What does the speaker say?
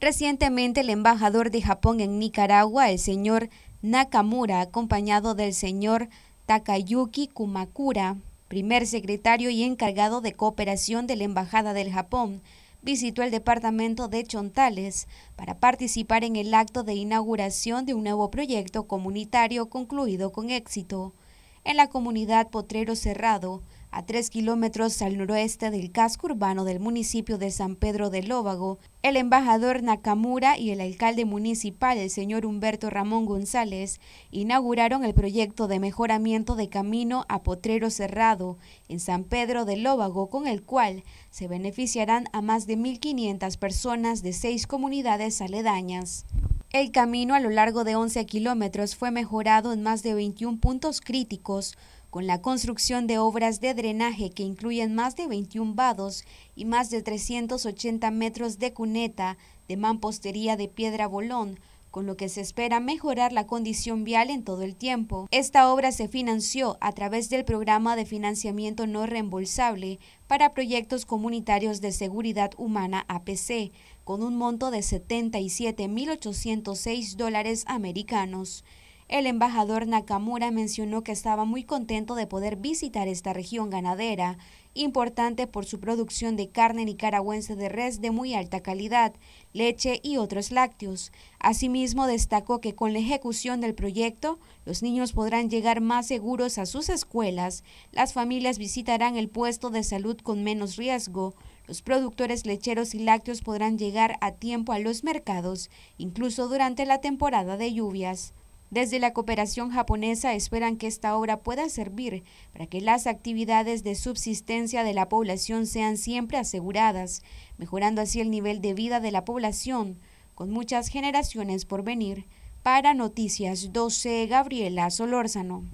Recientemente, el embajador de Japón en Nicaragua, el señor Nakamura, acompañado del señor Takayuki Kumakura, primer secretario y encargado de cooperación de la Embajada del Japón, visitó el departamento de Chontales para participar en el acto de inauguración de un nuevo proyecto comunitario concluido con éxito en la comunidad Potrero Cerrado, a tres kilómetros al noroeste del casco urbano del municipio de San Pedro de Lóbago, el embajador Nakamura y el alcalde municipal, el señor Humberto Ramón González, inauguraron el proyecto de mejoramiento de camino a Potrero Cerrado en San Pedro de Lóbago, con el cual se beneficiarán a más de 1.500 personas de seis comunidades aledañas. El camino a lo largo de 11 kilómetros fue mejorado en más de 21 puntos críticos, con la construcción de obras de drenaje que incluyen más de 21 vados y más de 380 metros de cuneta, de mampostería de piedra bolón, con lo que se espera mejorar la condición vial en todo el tiempo. Esta obra se financió a través del programa de financiamiento no reembolsable para proyectos comunitarios de seguridad humana APC, con un monto de 77.806 dólares americanos. El embajador Nakamura mencionó que estaba muy contento de poder visitar esta región ganadera, importante por su producción de carne nicaragüense de res de muy alta calidad, leche y otros lácteos. Asimismo, destacó que con la ejecución del proyecto, los niños podrán llegar más seguros a sus escuelas, las familias visitarán el puesto de salud con menos riesgo, los productores lecheros y lácteos podrán llegar a tiempo a los mercados, incluso durante la temporada de lluvias. Desde la cooperación japonesa esperan que esta obra pueda servir para que las actividades de subsistencia de la población sean siempre aseguradas, mejorando así el nivel de vida de la población, con muchas generaciones por venir. Para Noticias 12, Gabriela Solórzano.